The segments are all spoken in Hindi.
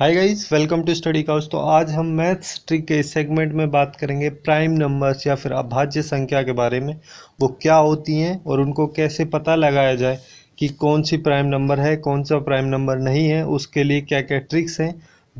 Hi guys welcome to study couch तो आज हम मैथ्स ट्रिक के इस सेगमेंट में बात करेंगे प्राइम नंबर्स या फिर अभाज्य संख्या के बारे में वो क्या होती हैं और उनको कैसे पता लगाया जाए कि कौन सी प्राइम नंबर है कौन सा प्राइम नंबर नहीं है उसके लिए क्या क्या ट्रिक्स हैं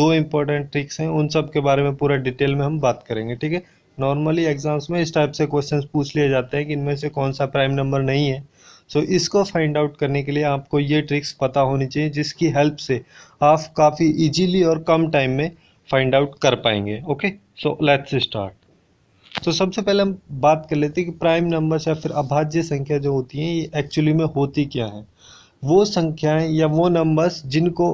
दो इम्पोर्टेंट ट्रिक्स हैं उन सब के बारे में पूरा डिटेल में हम बात करेंगे ठीक है नॉर्मली एग्जाम्स में इस टाइप से क्वेश्चन पूछ लिए जाते हैं कि इनमें से कौन सा प्राइम नंबर नहीं है सो so, इसको फाइंड आउट करने के लिए आपको ये ट्रिक्स पता होनी चाहिए जिसकी हेल्प से आप काफ़ी इजीली और कम टाइम में फाइंड आउट कर पाएंगे ओके सो लेट्स स्टार्ट तो सबसे पहले हम बात कर लेते हैं कि प्राइम नंबर्स या फिर अभाज्य संख्या जो होती हैं ये एक्चुअली में होती क्या है वो संख्याएं या वो नंबर्स जिनको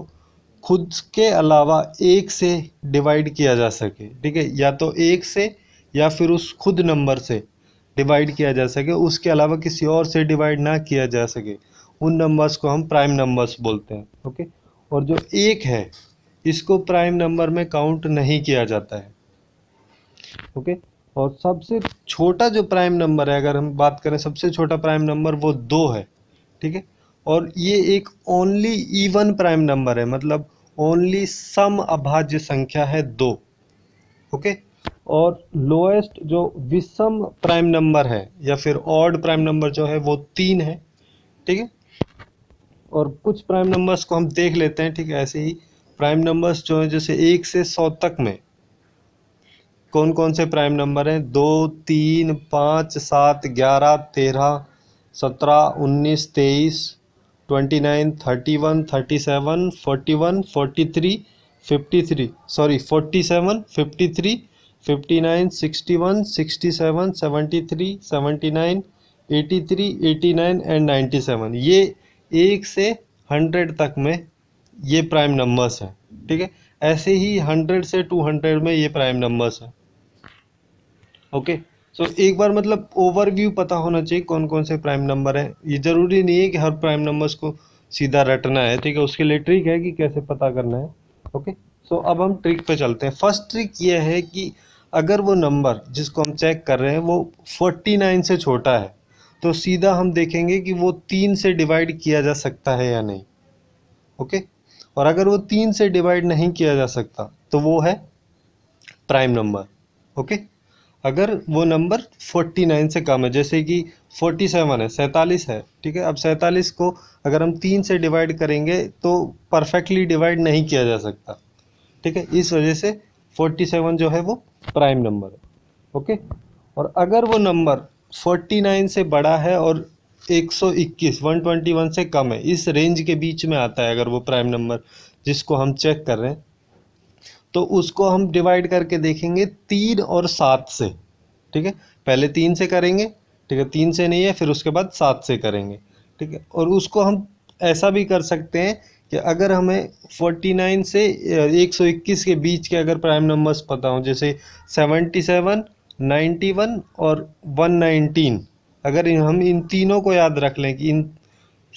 खुद के अलावा एक से डिवाइड किया जा सके ठीक है या तो एक से या फिर उस खुद नंबर से डिवाइड किया जा सके उसके अलावा किसी और से डिवाइड ना किया जा सके उन नंबर्स को हम प्राइम नंबर्स बोलते हैं ओके और जो एक है इसको प्राइम नंबर में काउंट नहीं किया जाता है ओके और सबसे छोटा जो प्राइम नंबर है अगर हम बात करें सबसे छोटा प्राइम नंबर वो दो है ठीक है और ये एक ओनली इवन प्राइम नंबर है मतलब ओनली सम अभाज्य संख्या है दो ओके okay? और लोएस्ट जो विषम प्राइम नंबर है या फिर ऑड प्राइम नंबर जो है वो तीन है ठीक है और कुछ प्राइम नंबर्स को हम देख लेते हैं ठीक है ऐसे ही प्राइम नंबर्स जो हैं जैसे एक से सौ तक में कौन कौन से प्राइम नंबर हैं दो तीन पाँच सात ग्यारह तेरह सत्रह उन्नीस तेईस twenty nine thirty one thirty seven forty one forty three fifty three sorry forty seven fifty three fifty nine sixty one sixty seven seventy three seventy nine eighty three eighty nine and ninety seven ये एक से हंड्रेड तक में ये प्राइम नंबर्स हैं ठीक है ऐसे ही हंड्रेड से टू हंड्रेड में ये प्राइम नंबर्स हैं ओके सो so, एक बार मतलब ओवरव्यू पता होना चाहिए कौन कौन से प्राइम नंबर हैं ये ज़रूरी नहीं है कि हर प्राइम नंबर्स को सीधा रटना है ठीक है उसके लिए ट्रिक है कि कैसे पता करना है ओके okay? सो तो so, अब हम ट्रिक पे चलते हैं फर्स्ट ट्रिक ये है कि अगर वो नंबर जिसको हम चेक कर रहे हैं वो 49 से छोटा है तो सीधा हम देखेंगे कि वो तीन से डिवाइड किया जा सकता है या नहीं ओके और अगर वो तीन से डिवाइड नहीं किया जा सकता तो वो है प्राइम नंबर ओके अगर वो नंबर 49 से कम है जैसे कि 47 है सैंतालीस है ठीक है अब सैंतालीस को अगर हम तीन से डिवाइड करेंगे तो परफेक्टली डिवाइड नहीं किया जा सकता ठीक है इस वजह से 47 जो है वो प्राइम नंबर है ओके और अगर वो नंबर 49 से बड़ा है और 121 121 से कम है इस रेंज के बीच में आता है अगर वो प्राइम नंबर जिसको हम चेक कर रहे हैं तो उसको हम डिवाइड करके देखेंगे तीन और सात से ठीक है पहले तीन से करेंगे ठीक है तीन से नहीं है फिर उसके बाद सात से करेंगे ठीक है और उसको हम ऐसा भी कर सकते हैं कि अगर हमें 49 से 121 के बीच के अगर प्राइम नंबर्स पता हो जैसे 77, 91 और 119 अगर हम इन तीनों को याद रख लें कि इन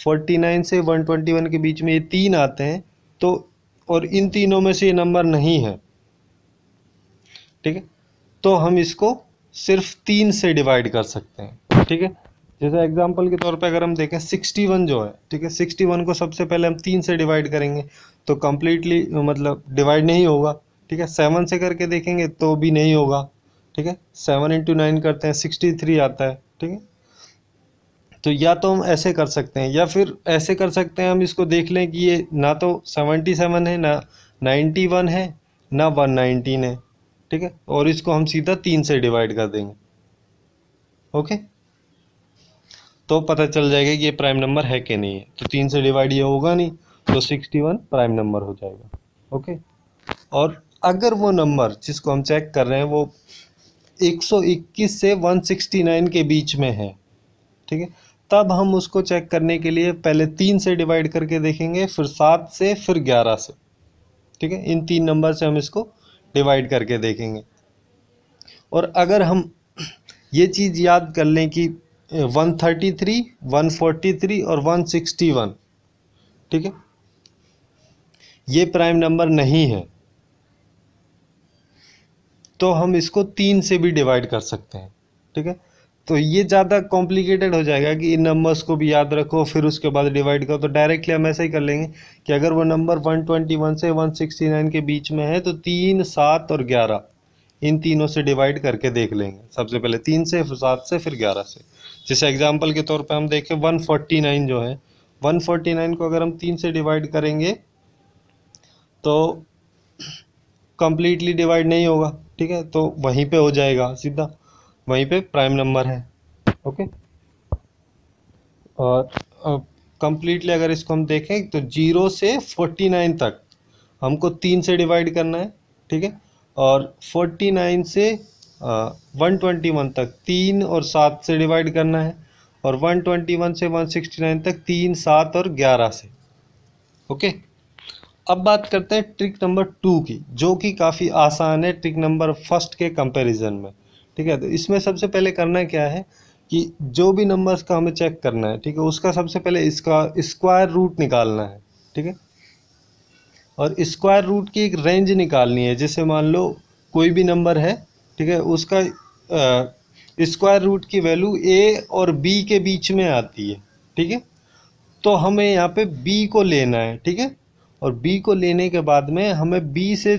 49 से 121 के बीच में ये तीन आते हैं तो और इन तीनों में से ये नंबर नहीं है ठीक है तो हम इसको सिर्फ तीन से डिवाइड कर सकते हैं ठीक है जैसे एग्जाम्पल के तौर पे अगर हम देखें सिक्सटी वन जो है ठीक है सिक्सटी वन को सबसे पहले हम तीन से डिवाइड करेंगे तो कम्प्लीटली मतलब डिवाइड नहीं होगा ठीक है सेवन से करके देखेंगे तो भी नहीं होगा ठीक है सेवन इंटू नाइन करते हैं सिक्सटी थ्री आता है ठीक है तो या तो हम ऐसे कर सकते हैं या फिर ऐसे कर सकते हैं हम इसको देख लें कि ये ना तो सेवनटी सेवन है ना नाइन्टी वन है ना वन नाइनटीन है ठीक है और इसको हम सीधा तीन से डिवाइड कर देंगे ओके तो पता चल जाएगा कि ये प्राइम नंबर है कि नहीं है तो तीन से डिवाइड ये होगा नहीं तो सिक्सटी वन प्राइम नंबर हो जाएगा ओके और अगर वो नंबर जिसको हम चेक कर रहे हैं वो इक्कीस से नाइन के बीच में है ठीक है तब हम उसको चेक करने के लिए पहले तीन से डिवाइड करके देखेंगे फिर सात से फिर ग्यारह से ठीक है इन तीन नंबर से हम इसको डिवाइड करके देखेंगे और अगर हम ये चीज़ याद कर लें कि one thirty three one forty three और वन सिक्सटी वन ठीक है ये प्राइम नंबर नहीं है तो हम इसको तीन से भी डिवाइड कर सकते हैं ठीक है तो ये ज़्यादा कॉम्प्लिकेटेड हो जाएगा कि इन नंबर्स को भी याद रखो फिर उसके बाद डिवाइड करो तो डायरेक्टली हम ऐसा ही कर लेंगे कि अगर वो नंबर 121 से 169 के बीच में है तो तीन सात और ग्यारह इन तीनों से डिवाइड करके देख लेंगे सबसे पहले तीन से फिर सात से फिर ग्यारह से जैसे एग्जाम्पल के तौर पर हम देखें वन फोर्टी नाइन जो है वन फोर्टी नाइन को अगर हम तीन से डिवाइड करेंगे तो कम्प्लीटली डिवाइड नहीं होगा ठीक है तो वहीं पे हो जाएगा सीधा वहीं पे प्राइम नंबर है ओके और कम्प्लीटली अगर इसको हम देखें तो जीरो से फोर्टी नाइन तक हमको तीन से डिवाइड करना है ठीक है और फोर्टी नाइन से वन ट्वेंटी वन तक तीन और सात से डिवाइड करना है और वन ट्वेंटी वन से वन सिक्सटी नाइन तक तीन सात और ग्यारह से ओके अब बात करते हैं ट्रिक नंबर टू की जो कि काफ़ी आसान है ट्रिक नंबर फर्स्ट के कंपैरिजन में ठीक है तो इसमें सबसे पहले करना क्या है कि जो भी नंबर्स का हमें चेक करना है ठीक है उसका सबसे पहले इसका स्क्वायर रूट निकालना है ठीक है और स्क्वायर रूट की एक रेंज निकालनी है जैसे मान लो कोई भी नंबर है ठीक है उसका स्क्वायर रूट की वैल्यू ए और बी के बीच में आती है ठीक है तो हमें यहाँ पे बी को लेना है ठीक है और बी को लेने के बाद में हमें बी से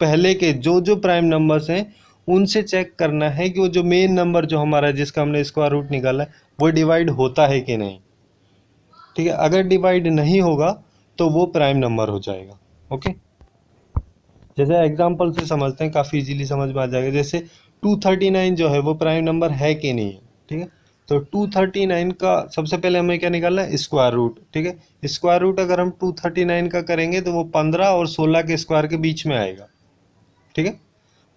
पहले के जो जो प्राइम नंबर्स हैं उनसे चेक करना है कि वो जो मेन नंबर जो हमारा जिसका हमने स्क्वायर रूट निकाला है वो डिवाइड होता है कि नहीं ठीक है अगर डिवाइड नहीं होगा तो वो प्राइम नंबर हो जाएगा ओके जैसे एग्जाम्पल से समझते हैं काफ़ी इजीली समझ में आ जाएगा जैसे टू थर्टी नाइन जो है वो प्राइम नंबर है कि नहीं है ठीक है तो टू थर्टी नाइन का सबसे पहले हमें क्या निकालना है स्क्वायर रूट ठीक है स्क्वायर रूट अगर हम टू थर्टी नाइन का करेंगे तो वो पंद्रह और सोलह के स्क्वायर के बीच में आएगा ठीक है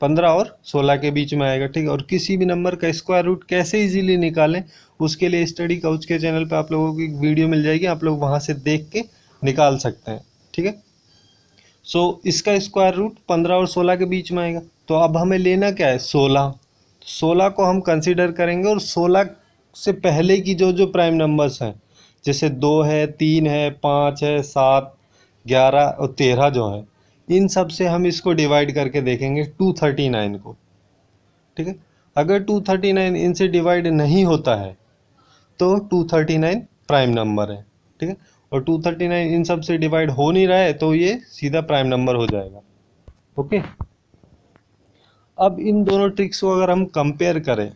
पंद्रह और सोलह के बीच में आएगा ठीक है और किसी भी नंबर का स्क्वायर रूट कैसे इजीली निकालें उसके लिए स्टडी काउच के चैनल पे आप लोगों की वीडियो मिल जाएगी आप लोग वहाँ से देख के निकाल सकते हैं ठीक है सो इसका स्क्वायर रूट पंद्रह और सोलह के बीच में आएगा तो अब हमें लेना क्या है सोलह तो सोलह को हम कंसिडर करेंगे और सोलह से पहले की जो जो प्राइम नंबर्स हैं जैसे दो है तीन है पाँच है सात ग्यारह और तेरह जो है इन सब से हम इसको डिवाइड करके देखेंगे टू थर्टी नाइन को ठीक है अगर टू थर्टी नाइन इनसे डिवाइड नहीं होता है तो two thirty nine prime number है ठीक है और 239 इन सब से डिवाइड हो नहीं रहा है तो ये सीधा प्राइम नंबर हो जाएगा ओके अब इन दोनों ट्रिक्स को अगर हम कंपेयर करें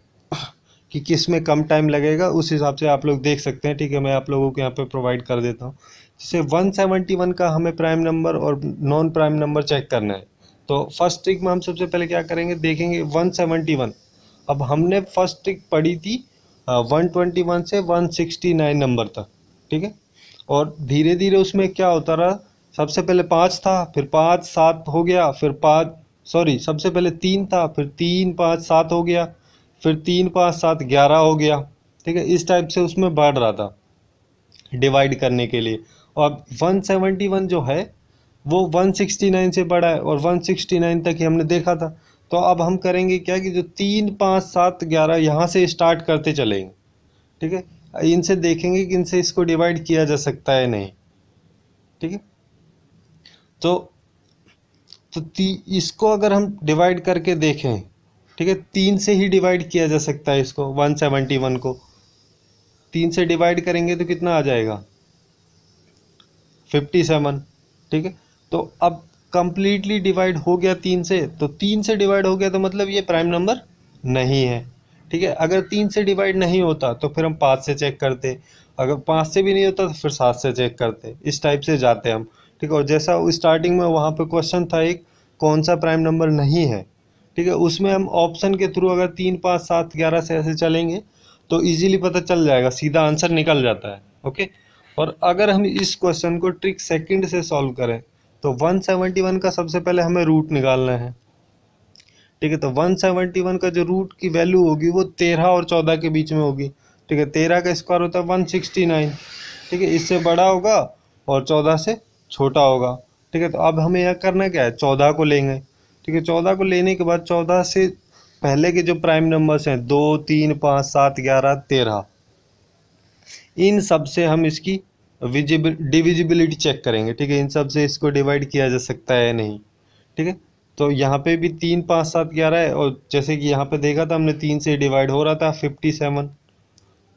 कि किस में कम टाइम लगेगा उस हिसाब से आप लोग देख सकते हैं ठीक है मैं आप लोगों को यहाँ पे प्रोवाइड कर देता हूँ जैसे 171 का हमें प्राइम नंबर और नॉन प्राइम नंबर चेक करना है तो फर्स्ट ट्रिक में हम सबसे पहले क्या करेंगे देखेंगे 171 अब हमने फर्स्ट ट्रिक पढ़ी थी 121 हाँ, से 169 नंबर तक ठीक है और धीरे धीरे उसमें क्या होता रहा सबसे पहले पाँच था फिर पाँच सात हो गया फिर पाँच सॉरी सबसे पहले तीन था फिर तीन पाँच सात हो गया फिर तीन पाँच सात ग्यारह हो गया ठीक है इस टाइप से उसमें बढ़ रहा था डिवाइड करने के लिए और वन सेवेंटी वन जो है वो वन सिक्सटी नाइन से बढ़ा है और वन सिक्सटी नाइन तक ही हमने देखा था तो अब हम करेंगे क्या कि जो तीन पाँच सात ग्यारह यहाँ से स्टार्ट करते चलेंगे ठीक है इनसे देखेंगे कि इनसे इसको डिवाइड किया जा सकता है नहीं ठीक है तो तो ती, इसको अगर हम डिवाइड करके देखें ठीक है तीन से ही डिवाइड किया जा सकता है इसको वन सेवेंटी वन को तीन से डिवाइड करेंगे तो कितना आ जाएगा फिफ्टी सेवन ठीक है तो अब कंप्लीटली डिवाइड हो गया तीन से तो तीन से डिवाइड हो गया तो मतलब ये प्राइम नंबर नहीं है ठीक है अगर तीन से डिवाइड नहीं होता तो फिर हम पाँच से चेक करते अगर पाँच से भी नहीं होता तो फिर सात से चेक करते इस टाइप से जाते हम ठीक है और जैसा स्टार्टिंग में वहाँ पे क्वेश्चन था एक कौन सा प्राइम नंबर नहीं है ठीक है उसमें हम ऑप्शन के थ्रू अगर तीन पाँच सात ग्यारह से ऐसे चलेंगे तो इजीली पता चल जाएगा सीधा आंसर निकल जाता है ओके और अगर हम इस क्वेश्चन को ट्रिक सेकंड से सॉल्व करें तो 171 का सबसे पहले हमें रूट निकालना है ठीक है तो 171 का जो रूट की वैल्यू होगी वो तेरह और चौदह के बीच में होगी ठीक है तेरह का स्क्वायर होता है 169 ठीक है इससे बड़ा होगा और चौदह से छोटा होगा ठीक है तो अब हमें यह करना क्या है चौदह को लेंगे ठीक है चौदह को लेने के बाद चौदह से पहले के जो प्राइम नंबर्स हैं दो तीन पाँच सात ग्यारह तेरह इन सब से हम इसकी विजिबिल डिविजिबिलिटी चेक करेंगे ठीक है इन सब से इसको डिवाइड किया जा सकता है या नहीं ठीक है तो यहाँ पे भी तीन पाँच सात ग्यारह है और जैसे कि यहाँ पे देखा था हमने तीन से डिवाइड हो रहा था फिफ्टी सेवन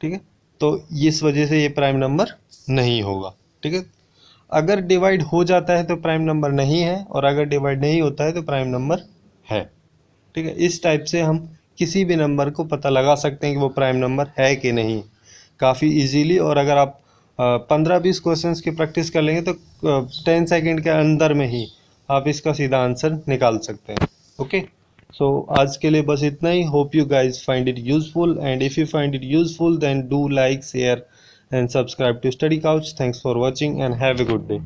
ठीक है तो इस वजह से ये प्राइम नंबर नहीं होगा ठीक है अगर डिवाइड हो जाता है तो प्राइम नंबर नहीं है और अगर डिवाइड नहीं होता है तो प्राइम नंबर है ठीक है इस टाइप से हम किसी भी नंबर को पता लगा सकते हैं कि वो प्राइम नंबर है कि नहीं काफ़ी इजीली और अगर आप पंद्रह बीस क्वेश्चन की प्रैक्टिस कर लेंगे तो टेन सेकेंड के अंदर में ही आप इसका सीधा आंसर निकाल सकते हैं ओके सो आज के लिए बस इतना ही hope you guys find it useful and if you find it useful then do like share and subscribe to study couch thanks for watching and have a good day